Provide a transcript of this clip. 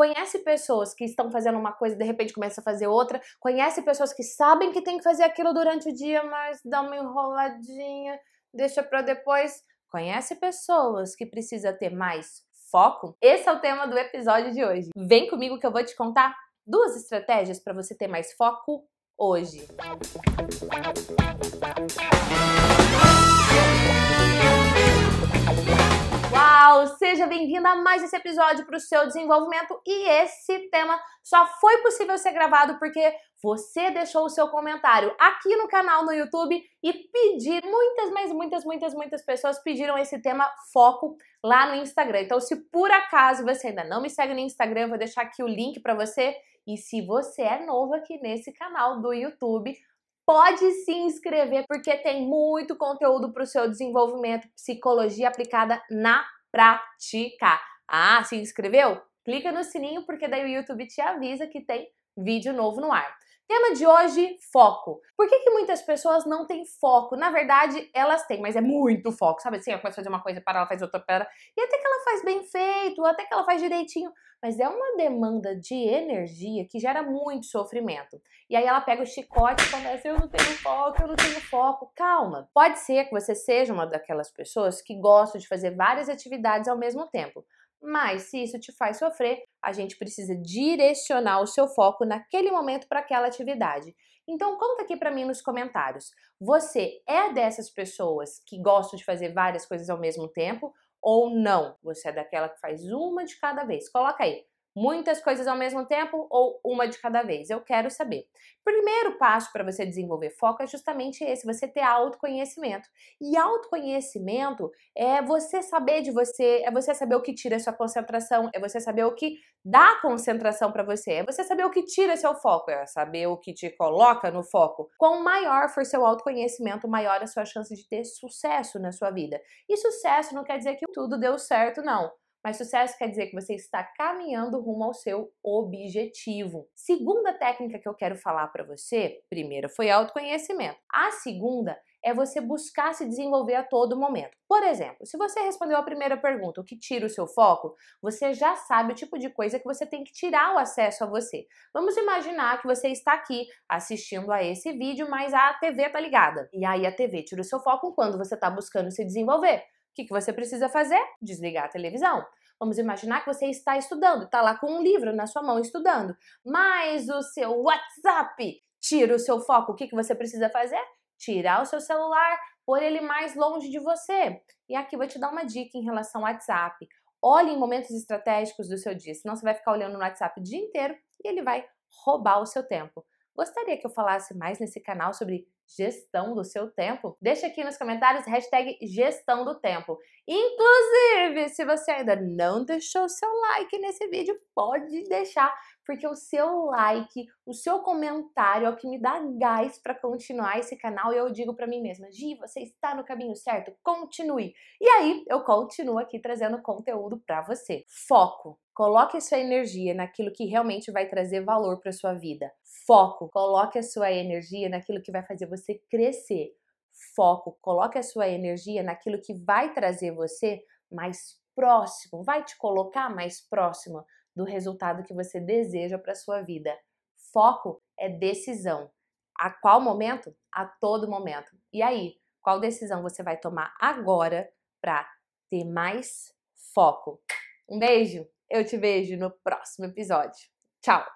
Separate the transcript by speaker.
Speaker 1: conhece pessoas que estão fazendo uma coisa e de repente começa a fazer outra, conhece pessoas que sabem que tem que fazer aquilo durante o dia, mas dá uma enroladinha, deixa para depois. Conhece pessoas que precisa ter mais foco? Esse é o tema do episódio de hoje. Vem comigo que eu vou te contar duas estratégias para você ter mais foco hoje. Música bem-vinda a mais esse episódio para o seu desenvolvimento. E esse tema só foi possível ser gravado porque você deixou o seu comentário aqui no canal no YouTube e pedir muitas, mas muitas, muitas, muitas pessoas pediram esse tema foco lá no Instagram. Então, se por acaso você ainda não me segue no Instagram, vou deixar aqui o link para você. E se você é novo aqui nesse canal do YouTube, pode se inscrever porque tem muito conteúdo para o seu desenvolvimento, psicologia aplicada na praticar. Ah, se inscreveu? Clica no sininho porque daí o YouTube te avisa que tem vídeo novo no ar. Tema de hoje, foco. Por que, que muitas pessoas não têm foco? Na verdade, elas têm, mas é muito foco, sabe? Assim, ela começa a fazer uma coisa, para, ela faz outra, para. E até que ela faz bem feito, até que ela faz direitinho. Mas é uma demanda de energia que gera muito sofrimento. E aí ela pega o chicote e começa, eu não tenho foco, eu não tenho foco. Calma. Pode ser que você seja uma daquelas pessoas que gostam de fazer várias atividades ao mesmo tempo. Mas se isso te faz sofrer, a gente precisa direcionar o seu foco naquele momento para aquela atividade. Então conta aqui para mim nos comentários. Você é dessas pessoas que gostam de fazer várias coisas ao mesmo tempo ou não? Você é daquela que faz uma de cada vez. Coloca aí muitas coisas ao mesmo tempo ou uma de cada vez? Eu quero saber. Primeiro passo para você desenvolver foco é justamente esse, você ter autoconhecimento. E autoconhecimento é você saber de você, é você saber o que tira a sua concentração, é você saber o que dá concentração para você, é você saber o que tira seu foco, é saber o que te coloca no foco. Quanto maior for seu autoconhecimento, maior a sua chance de ter sucesso na sua vida. E sucesso não quer dizer que tudo deu certo, não. Mas sucesso quer dizer que você está caminhando rumo ao seu objetivo. Segunda técnica que eu quero falar para você, primeira foi autoconhecimento. A segunda é você buscar se desenvolver a todo momento. Por exemplo, se você respondeu a primeira pergunta, o que tira o seu foco, você já sabe o tipo de coisa que você tem que tirar o acesso a você. Vamos imaginar que você está aqui assistindo a esse vídeo, mas a TV está ligada. E aí a TV tira o seu foco quando você está buscando se desenvolver. O que, que você precisa fazer? Desligar a televisão. Vamos imaginar que você está estudando, está lá com um livro na sua mão estudando, mas o seu WhatsApp tira o seu foco. O que, que você precisa fazer? Tirar o seu celular, pôr ele mais longe de você. E aqui vou te dar uma dica em relação ao WhatsApp. Olhe em momentos estratégicos do seu dia, senão você vai ficar olhando no WhatsApp o dia inteiro e ele vai roubar o seu tempo. Gostaria que eu falasse mais nesse canal sobre gestão do seu tempo? Deixa aqui nos comentários hashtag gestão do tempo. Inclusive, se você ainda não deixou seu like nesse vídeo, pode deixar, porque o seu like, o seu comentário é o que me dá gás para continuar esse canal e eu digo para mim mesma, Gi, você está no caminho certo, continue. E aí eu continuo aqui trazendo conteúdo para você. Foco. Coloque a sua energia naquilo que realmente vai trazer valor para sua vida. Foco. Coloque a sua energia naquilo que vai fazer você crescer. Foco. Coloque a sua energia naquilo que vai trazer você mais próximo, vai te colocar mais próximo do resultado que você deseja para sua vida. Foco é decisão. A qual momento? A todo momento. E aí, qual decisão você vai tomar agora para ter mais foco? Um beijo. Eu te vejo no próximo episódio. Tchau.